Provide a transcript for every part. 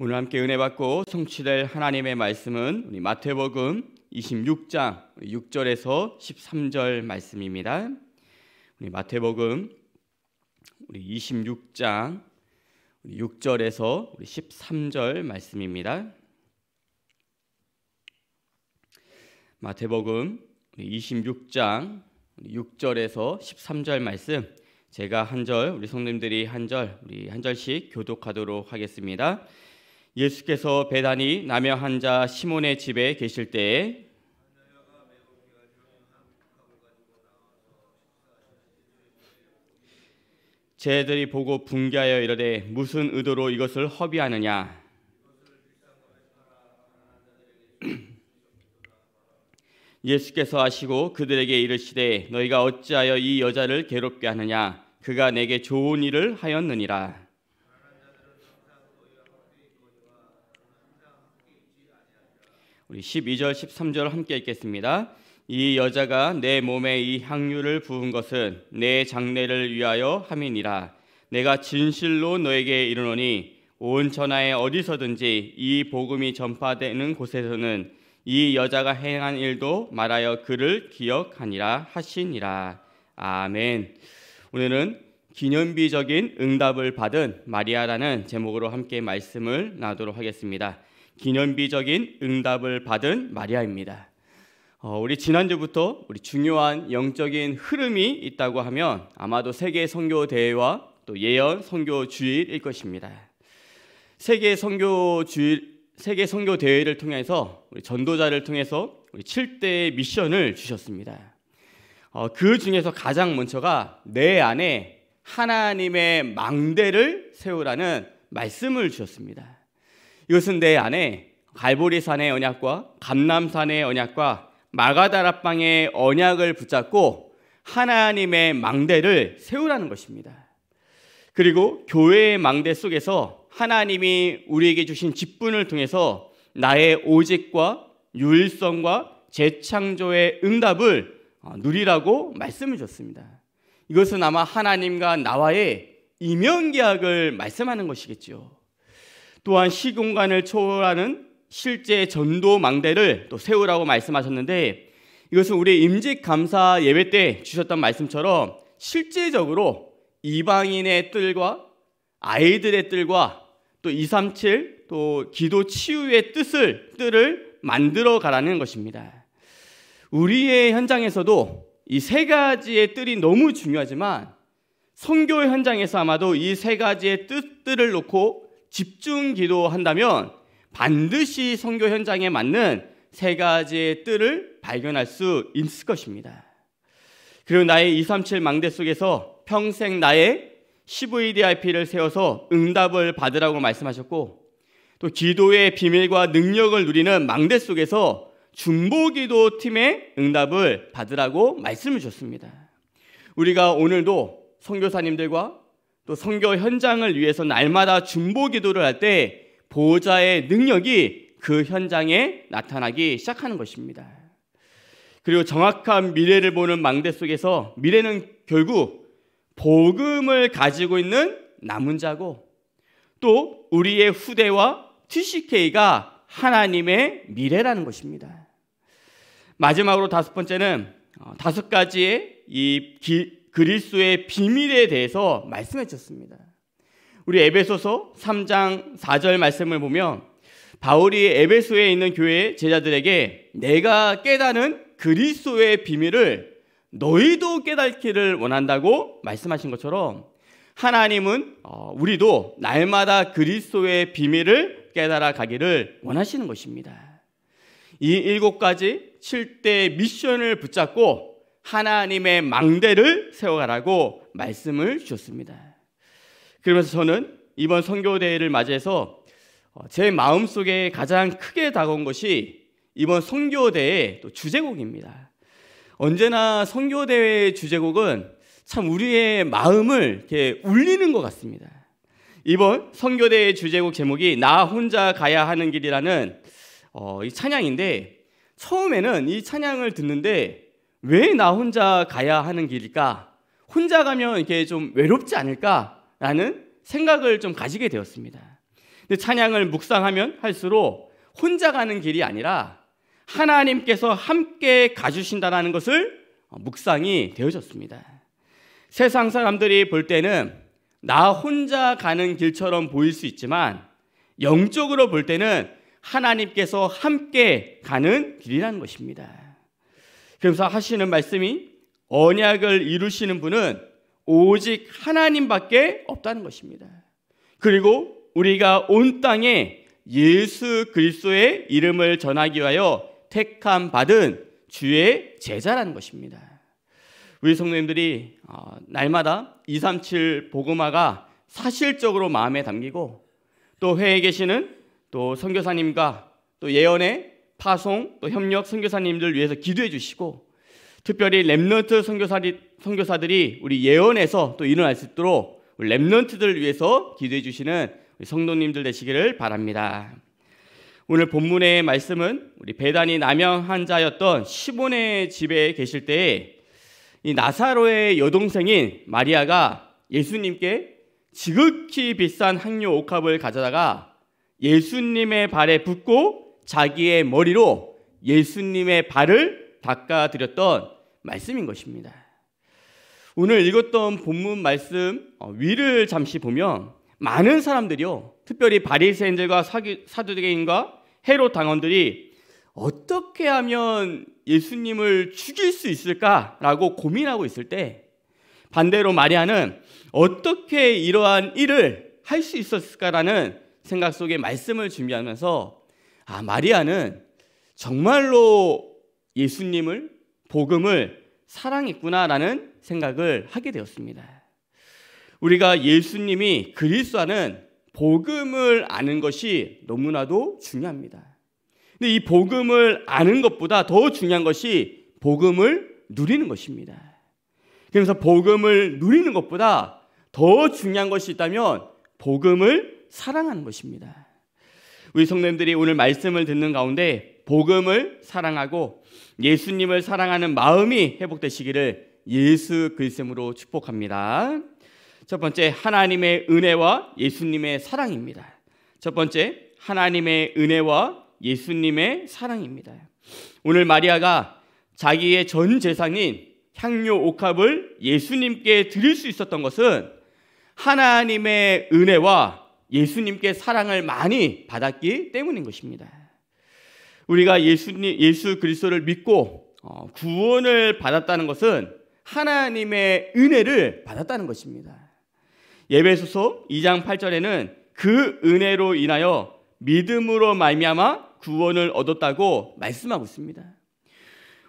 오늘 함께 은혜 받고 성취될 하나님의 말씀은 우리 마태복음 26장 6절에서 13절 말씀입니다. 우리 마태복음 우리 26장 6절에서 우리 13절 말씀입니다. 마태복음 26장 6절에서 13절 말씀 제가 한 절, 우리 성님들이 한 절, 우리 한 절씩 교독하도록 하겠습니다. 예수께서 배단이 남여 한자 시몬의 집에 계실 때에 제들이 보고 분개하여 이르되 무슨 의도로 이것을 허비하느냐 예수께서 하시고 그들에게 이르시되 너희가 어찌하여 이 여자를 괴롭게 하느냐 그가 내게 좋은 일을 하였느니라 우리 12절 13절 함께 읽겠습니다. 이 여자가 내 몸에 이 향유를 부은 것은 내 장례를 위하여 함이니라. 내가 진실로 너에게 이르노니 온 천하에 어디서든지 이 복음이 전파되는 곳에서는 이 여자가 행한 일도 말하여 그를 기억하니라 하시니라. 아멘. 오늘은 기념비적인 응답을 받은 마리아라는 제목으로 함께 말씀을 나누도록 하겠습니다. 기념비적인 응답을 받은 마리아입니다. 어, 우리 지난주부터 우리 중요한 영적인 흐름이 있다고 하면 아마도 세계 선교 대회와 또 예언 선교 주일일 것입니다. 세계 선교 주일 세계 선교 대회를 통해서 우리 전도자를 통해서 우리 7대의 미션을 주셨습니다. 어, 그 중에서 가장 먼저가 내 안에 하나님의 망대를 세우라는 말씀을 주셨습니다. 이것은 내 안에 갈보리산의 언약과 감남산의 언약과 마가다라방의 언약을 붙잡고 하나님의 망대를 세우라는 것입니다. 그리고 교회의 망대 속에서 하나님이 우리에게 주신 직분을 통해서 나의 오직과 유일성과 재창조의 응답을 어, 누리라고 말씀을 줬습니다. 이것은 아마 하나님과 나와의 이면 계약을 말씀하는 것이겠지 또한 시공간을 초월하는 실제 전도 망대를 또 세우라고 말씀하셨는데 이것은 우리 임직 감사 예배 때 주셨던 말씀처럼 실제적으로 이방인의 뜰과 아이들의 뜰과 또 237, 또 기도 치유의 뜻을 뜰을 만들어 가라는 것입니다. 우리의 현장에서도 이 세 가지의 뜰이 너무 중요하지만 선교 현장에서 아마도 이 세 가지의 뜻들을 놓고 집중 기도한다면 반드시 선교 현장에 맞는 세 가지의 뜻을 발견할 수 있을 것입니다. 그리고 나의 237 망대 속에서 평생 나의 CVDIP를 세워서 응답을 받으라고 말씀하셨고 또 기도의 비밀과 능력을 누리는 망대 속에서 중보기도 팀의 응답을 받으라고 말씀을 줬습니다. 우리가 오늘도 선교사님들과 또 선교 현장을 위해서 날마다 중보 기도를 할 때 보호자의 능력이 그 현장에 나타나기 시작하는 것입니다. 그리고 정확한 미래를 보는 망대 속에서 미래는 결국 복음을 가지고 있는 남은 자고 또 우리의 후대와 TCK가 하나님의 미래라는 것입니다. 마지막으로 다섯 번째는 어, 다섯 가지의 이 그리스도의 비밀에 대해서 말씀해 주셨습니다. 우리 에베소서 3장 4절 말씀을 보면 바울이 에베소에 있는 교회 제자들에게 내가 깨닫는 그리스도의 비밀을 너희도 깨닫기를 원한다고 말씀하신 것처럼 하나님은 어, 우리도 날마다 그리스도의 비밀을 깨달아 가기를 원하시는 것입니다. 이 일곱 가지 7대 미션을 붙잡고 하나님의 망대를 세워가라고 말씀을 주셨습니다. 그러면서 저는 이번 선교대회를 맞이해서 어, 제 마음속에 가장 크게 다가온 것이 이번 선교대회 주제곡입니다. 언제나 선교대회 주제곡은 참 우리의 마음을 이렇게 울리는 것 같습니다. 이번 선교대회 주제곡 제목이 나 혼자 가야 하는 길이라는 어, 이 찬양인데 처음에는 이 찬양을 듣는데 왜나 혼자 가야 하는 길일까? 혼자 가면 이게 좀 외롭지 않을까라는 생각을 좀 가지게 되었습니다. 근데 찬양을 묵상하면 할수록 혼자 가는 길이 아니라 하나님께서 함께 가주신다라는 것을 묵상이 되어졌습니다. 세상 사람들이 볼 때는 나 혼자 가는 길처럼 보일 수 있지만 영적으로 볼 때는 하나님께서 함께 가는 길이라는 것입니다. 그러면서 하시는 말씀이 언약을 이루시는 분은 오직 하나님밖에 없다는 것입니다. 그리고 우리가 온 땅에 예수 그리스도의 이름을 전하기 위하여 택함 받은 주의 제자라는 것입니다. 우리 성도님들이 어, 날마다 237 복음화가 사실적으로 마음에 담기고 또 회에 계시는 또 선교사님과 또 예언의 파송 또 협력 선교사님들 위해서 기도해 주시고 특별히 렘넌트 선교사들이, 선교사들이 우리 예언에서 또 일어날 수 있도록 렘넌트들 위해서 기도해 주시는 성도님들 되시기를 바랍니다. 오늘 본문의 말씀은 우리 배단이 남양 환자였던 시몬의 집에 계실 때에 이 나사로의 여동생인 마리아가 예수님께 지극히 비싼 항료 옥합을 가져다가 예수님의 발에 붓고 자기의 머리로 예수님의 발을 닦아드렸던 말씀인 것입니다. 오늘 읽었던 본문 말씀 어, 위를 잠시 보면 많은 사람들이요. 특별히 바리새인들과 사두개인과 헤롯 당원들이 어떻게 하면 예수님을 죽일 수 있을까라고 고민하고 있을 때 반대로 마리아는 어떻게 이러한 일을 할 수 있었을까라는 생각 속에 말씀을 준비하면서 아, 마리아는 정말로 예수님을, 복음을 사랑했구나라는 생각을 하게 되었습니다. 우리가 예수님이 그리스도는 복음을 아는 것이 너무나도 중요합니다. 근데 이 복음을 아는 것보다 더 중요한 것이 복음을 누리는 것입니다. 그래서 복음을 누리는 것보다 더 중요한 것이 있다면 복음을 사랑하는 것입니다. 우리 성도님들이 오늘 말씀을 듣는 가운데 복음을 사랑하고 예수님을 사랑하는 마음이 회복되시기를 예수 글쌤으로 축복합니다. 첫 번째 하나님의 은혜와 예수님의 사랑입니다. 첫 번째 하나님의 은혜와 예수님의 사랑입니다. 오늘 마리아가 자기의 전 재산인 향료 옥합을 예수님께 드릴 수 있었던 것은 하나님의 은혜와 예수님께 사랑을 많이 받았기 때문인 것입니다. 우리가 예수님, 예수 그리스도를 믿고 어, 구원을 받았다는 것은 하나님의 은혜를 받았다는 것입니다. 예배소서 2장 8절에는 그 은혜로 인하여 믿음으로 말미암아 구원을 얻었다고 말씀하고 있습니다.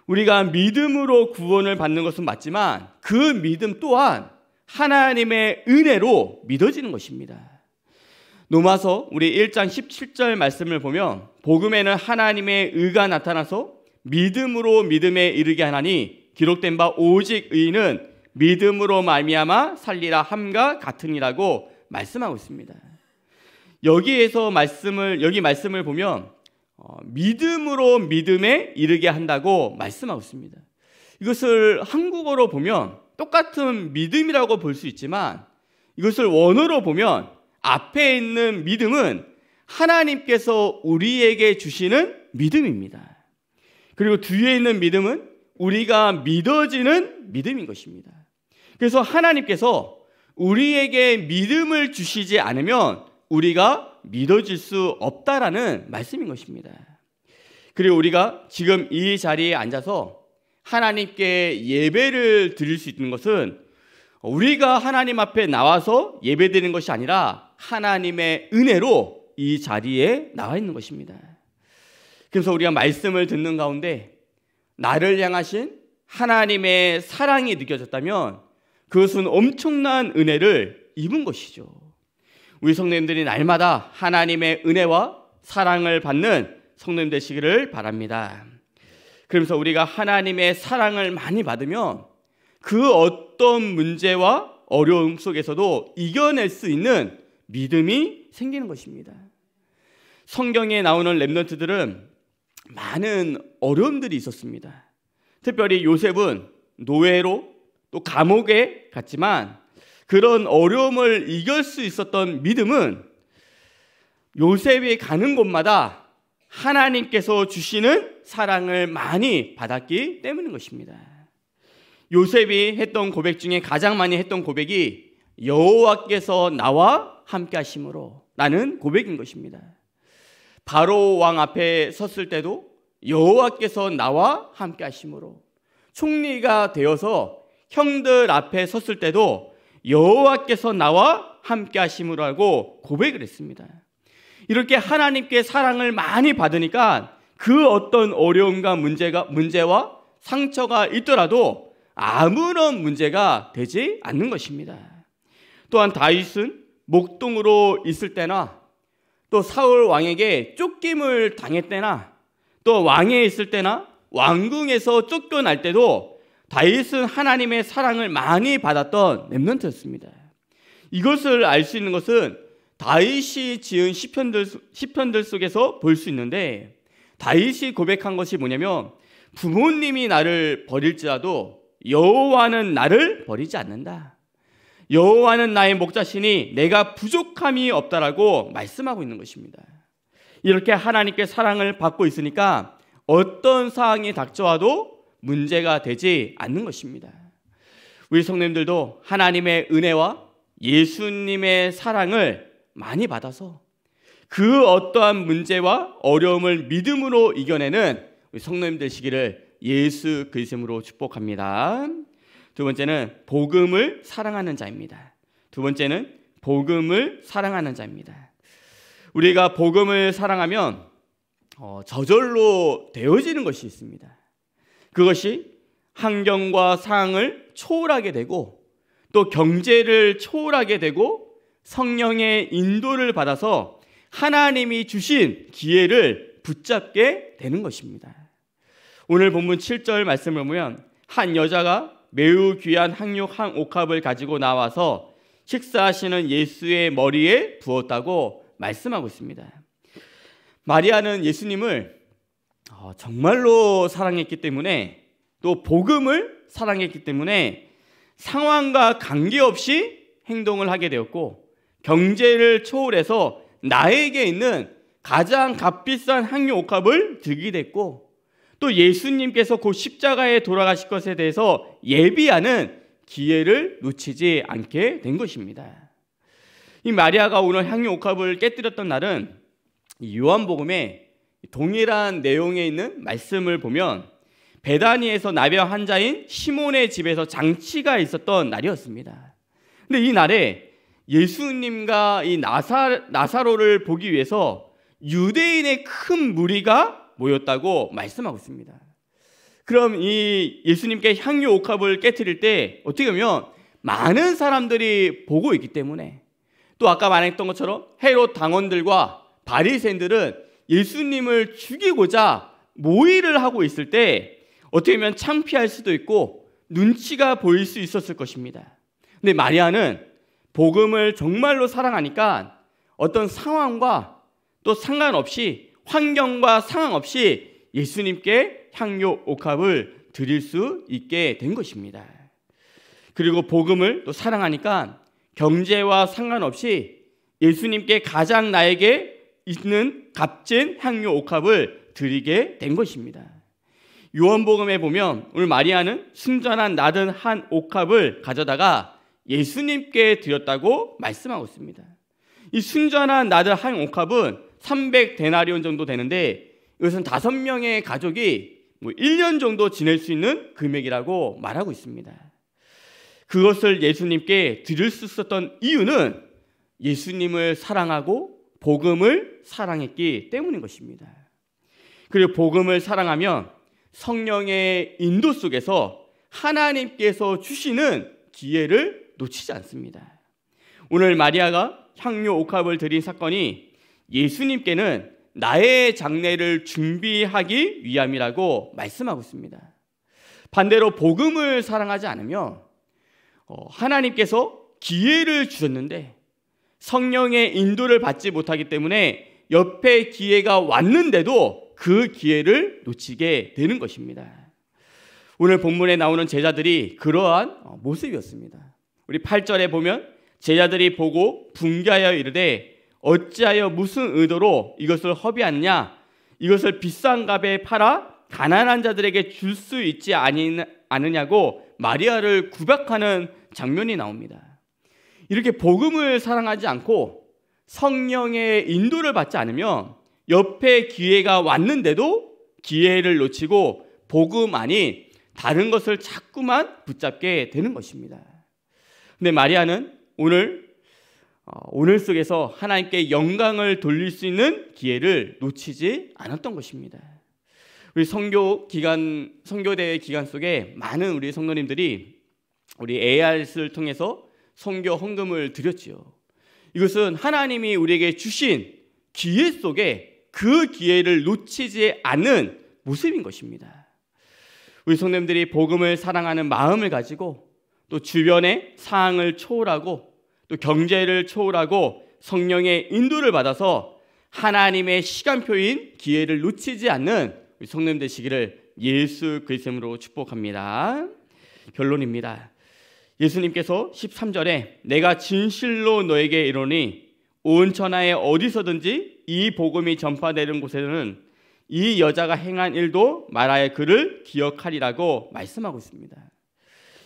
우리가 믿음으로 구원을 받는 것은 맞지만 그 믿음 또한 하나님의 은혜로 믿어지는 것입니다. 로마서 우리 1장 17절 말씀을 보면 복음에는 하나님의 의가 나타나서 믿음으로 믿음에 이르게 하나니 기록된 바 오직 의는 믿음으로 말미암아 살리라 함과 같으니라고 말씀하고 있습니다. 여기에서 말씀을 여기 말씀을 보면 어, 믿음으로 믿음에 이르게 한다고 말씀하고 있습니다. 이것을 한국어로 보면 똑같은 믿음이라고 볼 수 있지만 이것을 원어로 보면 앞에 있는 믿음은 하나님께서 우리에게 주시는 믿음입니다. 그리고 뒤에 있는 믿음은 우리가 믿어지는 믿음인 것입니다. 그래서 하나님께서 우리에게 믿음을 주시지 않으면 우리가 믿어질 수 없다라는 말씀인 것입니다. 그리고 우리가 지금 이 자리에 앉아서 하나님께 예배를 드릴 수 있는 것은 우리가 하나님 앞에 나와서 예배드리는 것이 아니라 하나님의 은혜로 이 자리에 나와 있는 것입니다. 그래서 우리가 말씀을 듣는 가운데 나를 향하신 하나님의 사랑이 느껴졌다면 그것은 엄청난 은혜를 입은 것이죠. 우리 성도님들이 날마다 하나님의 은혜와 사랑을 받는 성도님 되시기를 바랍니다. 그러면서 우리가 하나님의 사랑을 많이 받으면 그 어떤 문제와 어려움 속에서도 이겨낼 수 있는 믿음이 생기는 것입니다. 성경에 나오는 랩런트들은 많은 어려움들이 있었습니다. 특별히 요셉은 노예로 또 감옥에 갔지만 그런 어려움을 이길 수 있었던 믿음은 요셉이 가는 곳마다 하나님께서 주시는 사랑을 많이 받았기 때문인 것입니다. 요셉이 했던 고백 중에 가장 많이 했던 고백이 여호와께서 나와 함께 하심으로 라는 고백인 것입니다. 바로 왕 앞에 섰을 때도 여호와께서 나와 함께 하심으로 총리가 되어서 형들 앞에 섰을 때도 여호와께서 나와 함께 하심으로 하고 고백을 했습니다. 이렇게 하나님께 사랑을 많이 받으니까 그 어떤 어려움과 문제가 문제와 상처가 있더라도 아무런 문제가 되지 않는 것입니다. 또한 다윗은 목동으로 있을 때나 또 사울 왕에게 쫓김을 당했 때나 또 왕에 있을 때나 왕궁에서 쫓겨날 때도 다윗은 하나님의 사랑을 많이 받았던 렘넌트였습니다. 이것을 알 수 있는 것은 다윗이 지은 시편들 시편들 속에서 볼 수 있는데 다윗이 고백한 것이 뭐냐면 부모님이 나를 버릴지라도 여호와는 나를 버리지 않는다. 여호와는 나의 목자시니 내가 부족함이 없다라고 말씀하고 있는 것입니다. 이렇게 하나님께 사랑을 받고 있으니까 어떤 상황이 닥쳐와도 문제가 되지 않는 것입니다. 우리 성님들도 하나님의 은혜와 예수님의 사랑을 많이 받아서 그 어떠한 문제와 어려움을 믿음으로 이겨내는 우리 성님들 시기를 예수 그리스도로 축복합니다. 두 번째는 복음을 사랑하는 자입니다. 두 번째는 복음을 사랑하는 자입니다. 우리가 복음을 사랑하면 어, 저절로 되어지는 것이 있습니다. 그것이 환경과 상황을 초월하게 되고 또 경제를 초월하게 되고 성령의 인도를 받아서 하나님이 주신 기회를 붙잡게 되는 것입니다. 오늘 본문 7절 말씀을 보면 한 여자가 매우 귀한 항육 한 옥합을 가지고 나와서 식사하시는 예수의 머리에 부었다고 말씀하고 있습니다. 마리아는 예수님을 어, 정말로 사랑했기 때문에 또 복음을 사랑했기 때문에 상황과 관계없이 행동을 하게 되었고 경제를 초월해서 나에게 있는 가장 값비싼 항류 옥합을 들게 됐고 또 예수님께서 곧 십자가에 돌아가실 것에 대해서 예비하는 기회를 놓치지 않게 된 것입니다. 이 마리아가 오늘 향유 옥합을 깨뜨렸던 날은 요한복음에 동일한 내용에 있는 말씀을 보면 베다니에서 나병 환자인 시몬의 집에서 장치가 있었던 날이었습니다. 근데 이 날에 예수님과 이 나사, 나사로를 보기 위해서 유대인의 큰 무리가 모였다고 말씀하고 있습니다. 그럼 이 예수님께 향유 옥합을 깨뜨릴 때 어떻게 보면 많은 사람들이 보고 있기 때문에 또 아까 말했던 것처럼 헤롯 당원들과 바리새인들은 예수님을 죽이고자 모의를 하고 있을 때 어떻게 보면 창피할 수도 있고 눈치가 보일 수 있었을 것입니다. 근데 마리아는 복음을 정말로 사랑하니까 어떤 상황과 또 상관없이 환경과 상황 없이 예수님께 향료 옥합을 드릴 수 있게 된 것입니다. 그리고 복음을 또 사랑하니까 경제와 상관없이 예수님께 가장 나에게 있는 값진 향료 옥합을 드리게 된 것입니다. 요한복음에 보면 오늘 마리아는 순전한 나른 한 옥합을 가져다가 예수님께 드렸다고 말씀하고 있습니다. 이 순전한 나른 한 옥합은 300데나리온 정도 되는데 이것은 다섯 명의 가족이 뭐 1년 정도 지낼 수 있는 금액이라고 말하고 있습니다. 그것을 예수님께 드릴 수 있었던 이유는 예수님을 사랑하고 복음을 사랑했기 때문인 것입니다. 그리고 복음을 사랑하면 성령의 인도 속에서 하나님께서 주시는 기회를 놓치지 않습니다. 오늘 마리아가 향료 옥합을 드린 사건이 예수님께는 나의 장래를 준비하기 위함이라고 말씀하고 있습니다. 반대로 복음을 사랑하지 않으며 어, 하나님께서 기회를 주셨는데 성령의 인도를 받지 못하기 때문에 옆에 기회가 왔는데도 그 기회를 놓치게 되는 것입니다. 오늘 본문에 나오는 제자들이 그러한 어, 모습이었습니다. 우리 8절에 보면 제자들이 보고 분개하여 이르되 어찌하여 무슨 의도로 이것을 허비하냐 느 이것을 비싼 값에 팔아 가난한 자들에게 줄 수 있지 않느냐고 마리아를 구박하는 장면이 나옵니다. 이렇게 복음을 사랑하지 않고 성령의 인도를 받지 않으면 옆에 기회가 왔는데도 기회를 놓치고 복음 아니 다른 것을 자꾸만 붙잡게 되는 것입니다. 근데 마리아는 오늘 어, 오늘 속에서 하나님께 영광을 돌릴 수 있는 기회를 놓치지 않았던 것입니다. 우리 선교 기간 선교대회 기간 속에 많은 우리 성도님들이 우리 ARS를 통해서 선교 헌금을 드렸지요. 이것은 하나님이 우리에게 주신 기회 속에 그 기회를 놓치지 않는 모습인 것입니다. 우리 성도님들이 복음을 사랑하는 마음을 가지고 또 주변의 사항을 초월하고 또 경제를 초월하고 성령의 인도를 받아서 하나님의 시간표인 기회를 놓치지 않는 성령 되시기를 예수 그리스도로 축복합니다. 결론입니다. 예수님께서 13절에 내가 진실로 너에게 이르니 온 천하에 어디서든지 이 복음이 전파되는 곳에는 이 여자가 행한 일도 말하여 그를 기억하리라고 말씀하고 있습니다.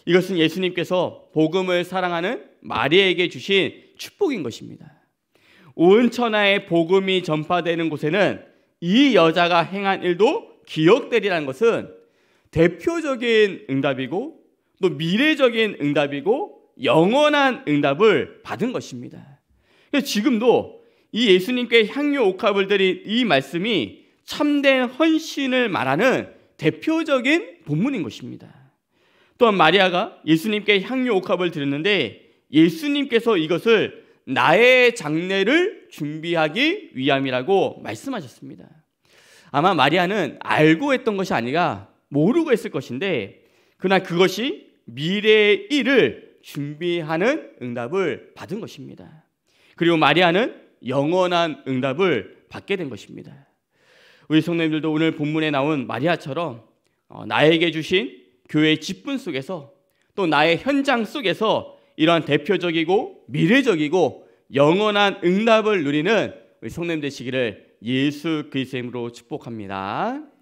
이것은 예수님께서 복음을 사랑하는 마리에게 아 주신 축복인 것입니다. 온 천하의 복음이 전파되는 곳에는 이 여자가 행한 일도 기억되리라는 것은 대표적인 응답이고 또 미래적인 응답이고 영원한 응답을 받은 것입니다. 지금도 이 예수님께 향유 옥합을 드린 이 말씀이 참된 헌신을 말하는 대표적인 본문인 것입니다. 또한 마리아가 예수님께 향유 옥합을 드렸는데 예수님께서 이것을 나의 장례를 준비하기 위함이라고 말씀하셨습니다. 아마 마리아는 알고 했던 것이 아니라 모르고 했을 것인데 그러나 그것이 미래의 일을 준비하는 응답을 받은 것입니다. 그리고 마리아는 영원한 응답을 받게 된 것입니다. 우리 성도님들도 오늘 본문에 나온 마리아처럼 어, 나에게 주신 교회의 직분 속에서 또 나의 현장 속에서 이러한 대표적이고 미래적이고 영원한 응답을 누리는 우리 성냄 되시기를 예수 그리스도의 이름으로 축복합니다.